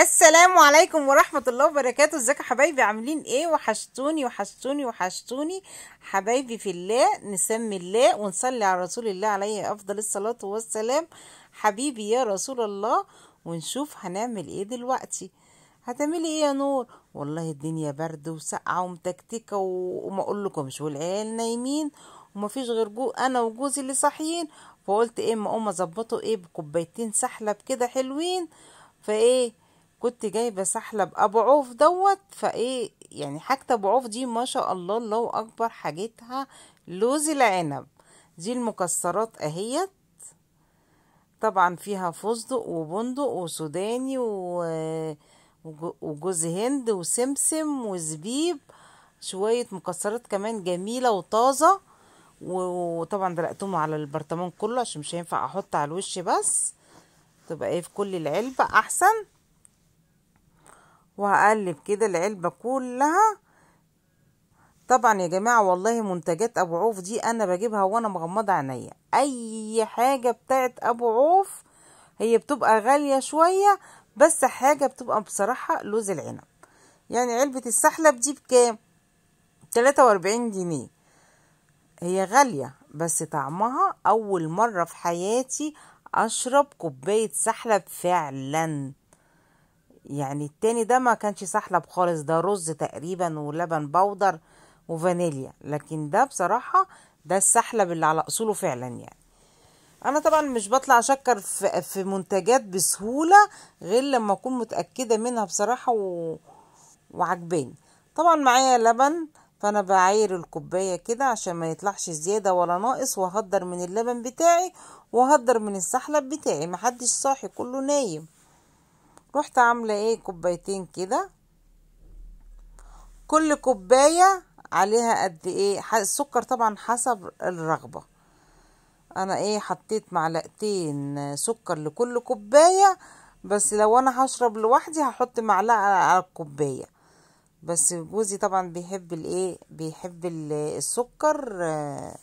السلام عليكم ورحمة الله وبركاته ازيكم يا حبايبي عاملين ايه وحشتوني وحشتوني وحشتوني حبايبي في الله نسمي الله ونصلي على رسول الله عليه افضل الصلاة والسلام حبيبي يا رسول الله ونشوف هنعمل ايه دلوقتي هتعملي ايه يا نور والله الدنيا برد وسقعة ومتكتكة وما اقول شو والعيال نايمين ومفيش غير جو انا وجوزي اللي صاحيين فقلت ايه ما اقوم اظبطه ايه بكوبايتين سحلب كده حلوين فايه كنت جايبه سحلب ابو عوف دوت فايه يعني حاجه ابو عوف دي ما شاء الله الله اكبر حاجتها لوز العنب دي المكسرات اهيت طبعا فيها فستق وبندق وسوداني و... وجوز هند وسمسم وزبيب شوية مكسرات كمان جميلة وطازة وطبعا دلقتهم على البرطمان كله عشان مش هينفع احط على الوش بس تبقى ايه في كل العلبة احسن وهقلب كده العلبة كلها طبعا يا جماعة والله منتجات ابو عوف دي انا بجيبها وانا مغمضة عينيا اي حاجة بتاعت ابو عوف هي بتبقى غالية شوية بس حاجة بتبقى بصراحة لوز العنب يعني علبة السحلب دي بكام؟ تلاتة واربعين جنيه هي غالية بس طعمها أول مرة في حياتي أشرب كوباية سحلب فعلا يعني التاني ده ما كانش سحلب خالص ده رز تقريبا ولبن بودر وفانيليا لكن ده بصراحة ده السحلب اللي على أصوله فعلا يعني انا طبعا مش بطلع اشكر في, منتجات بسهوله غير لما اكون متاكده منها بصراحه و... وعجباني طبعا معايا لبن فانا بعاير الكوبايه كده عشان ما يطلعش زياده ولا ناقص وهدر من اللبن بتاعي وهدر من السحلب بتاعي محدش صاحي كله نايم رحت عاملة ايه كوبايتين كده كل كوباية عليها قد ايه السكر طبعا حسب الرغبة انا ايه حطيت معلقتين سكر لكل كوباية بس لو انا هشرب لوحدي هحط معلقة على الكوباية بس جوزي طبعا بيحب الايه بيحب السكر آه،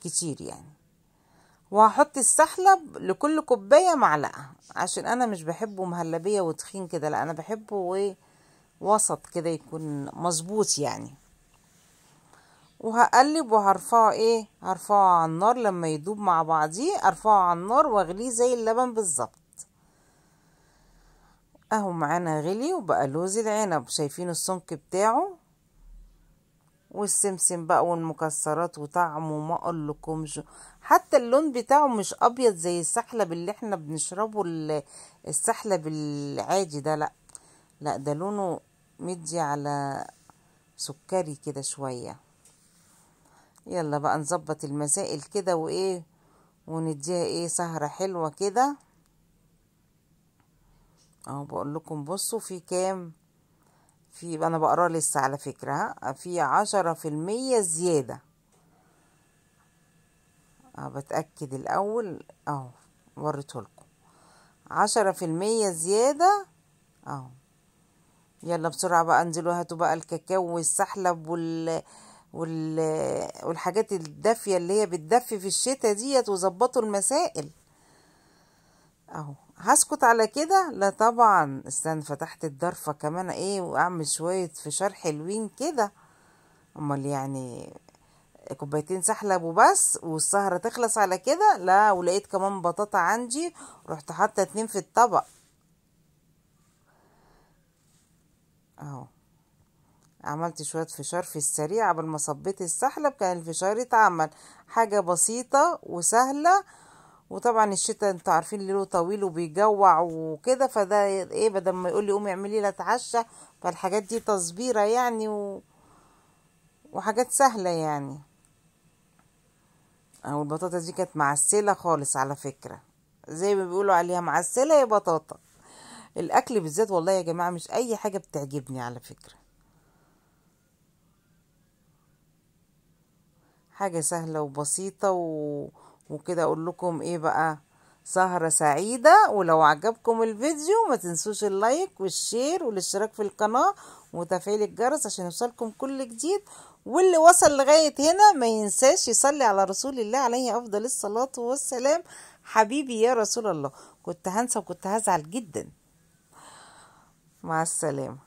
كتير يعني وهحط السحلب لكل كوبايه معلقه عشان انا مش بحبه مهلبيه وتخين كده لا انا بحبه وسط كده يكون مظبوط يعني وهقلب وهرفعه ايه هرفعه على النار لما يدوب مع بعضيه ارفعه على النار واغليه زي اللبن بالظبط اهو معانا غلي وبقى لوز العنب شايفين السمك بتاعه والسمسم بقى والمكسرات وطعمه ما اقولكمش حتى اللون بتاعه مش ابيض زي السحلب اللي احنا بنشربه السحلب العادي ده لا لا ده لونه مدي على سكري كده شويه يلا بقى نظبط المسائل كده وايه ونديها ايه سهره حلوه كده اهو بقول لكم بصوا في كام في انا بقرا لسه على فكره في عشرة في المية زياده اه بتاكد الاول اهو وريتهولكم عشرة في المية زياده اهو يلا بسرعه بقى انزلوا هاتوا بقى الكاكاو والسحلب وال وال والحاجات الدافيه اللي هي بتدفي في الشتا ديت وظبطوا المسائل اهو هسكت على كده لا طبعا استنى فتحت الضرفة كمان ايه واعمل شوية فشار حلوين كده امال يعني كوبايتين سحلب وبس والسهرة تخلص على كده لا ولقيت كمان بطاطا عندي رحت حاطة اتنين في الطبق اهو عملت شوية فشار في السريع قبل ما صبيت السحلب كان الفشار اتعمل حاجة بسيطة وسهلة وطبعا الشتاء انتوا عارفين ليله طويل وبيجوع وكده فده ايه بدل ما يقول لي قومي اعملي لي اتعشى فالحاجات دي تصبيره يعني و... وحاجات سهله يعني او البطاطا دي كانت معسله خالص على فكره زي ما بيقولوا عليها معسله يا بطاطا الاكل بالذات والله يا جماعه مش اي حاجه بتعجبني على فكره حاجه سهله وبسيطه و... وكده اقول لكم ايه بقى سهرة سعيدة ولو عجبكم الفيديو ما تنسوش اللايك والشير والاشتراك في القناة وتفعيل الجرس عشان يوصلكم كل جديد واللي وصل لغاية هنا ما ينساش يصلي على رسول الله عليه أفضل الصلاة والسلام حبيبي يا رسول الله كنت هنسى وكنت هزعل جدا مع السلامة